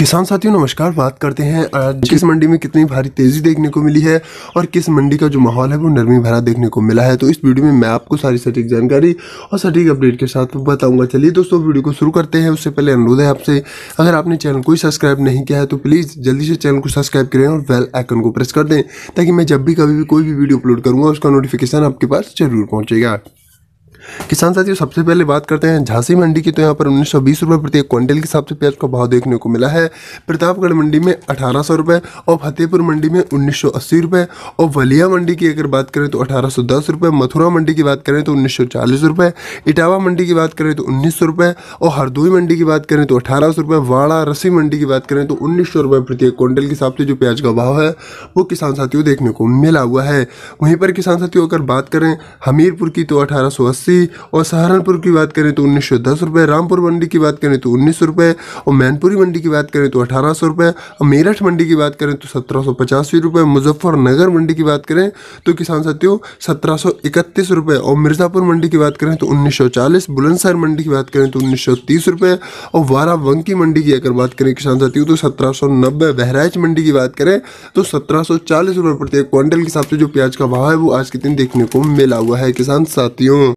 किसान साथियों नमस्कार बात करते हैं आज किस मंडी में कितनी भारी तेज़ी देखने को मिली है और किस मंडी का जो माहौल है वो नरमी भरा देखने को मिला है तो इस वीडियो में मैं आपको सारी सटीक जानकारी और सटीक अपडेट के साथ बताऊंगा चलिए दोस्तों वीडियो को शुरू करते हैं उससे पहले अनुरोध है आपसे अगर आपने चैनल को सब्सक्राइब नहीं किया है तो प्लीज़ जल्दी से चैनल को सब्सक्राइब करें और बेल आइकन को प्रेस कर दें ताकि मैं जब भी कभी भी कोई भी वीडियो अपलोड करूँगा उसका नोटिफिकेशन आपके पास जरूर पहुँचेगा किसान साथियों सबसे पहले बात करते हैं झांसी मंडी की तो यहाँ पर उन्नीस सौ बीस रुपये प्रति एक क्विंटल के हिसाब से प्याज का भाव देखने को मिला है प्रतापगढ़ मंडी में अठारह सौ रुपये और फतेहपुर मंडी में उन्नीस सौ अस्सी रुपये और वलिया मंडी की अगर बात करें तो अठारह सौ दस रुपये मथुरा मंडी की बात करें तो उन्नीस सौ चालीस रुपये इटावा मंडी की बात करें तो उन्नीस सौ रुपये और हरदोई मंडी की बात करें तो अठारह सौ रुपये वाड़ा रस्सी मंडी की बात करें तो उन्नीस सौ रुपये प्रति एक क्विंटल के हिसाब से जो प्याज का भाव है वो किसान साथियों देखने को मिला हुआ है वहीं पर किसान साथियों अगर बात करें हमीरपुर की तो अठारह सौ अस्सी अस्सी और सहारनपुर की बात करें तो उन्नीस सौ दस रुपये रामपुर मंडी की बात करें तो उन्नीस सौ रुपये और मैनपुरी मंडी की बात करें तो अठारह सौ रुपये और मेरठ मंडी की बात करें तो सत्रह सौ पचासी रुपये मुजफ्फरनगर मंडी की बात करें तो किसान साथियों सत्रह सौ इकतीस रुपये और मिर्ज़ापुर मंडी की बात करें तो उन्नीस सौ चालीस बुलंदसर मंडी की बात करें तो उन्नीस सौ तीस रुपये और वाराबंकी मंडी की अगर बात करें किसान साथियों तो सत्रह सौ नब्बे बहराइच मंडी की बात करें तो सत्रह सौ चालीस रुपये प्रति क्वांटल के हिसाब से जो प्याज का भाव है वो आज के दिन देखने को मिला हुआ है किसान साथियों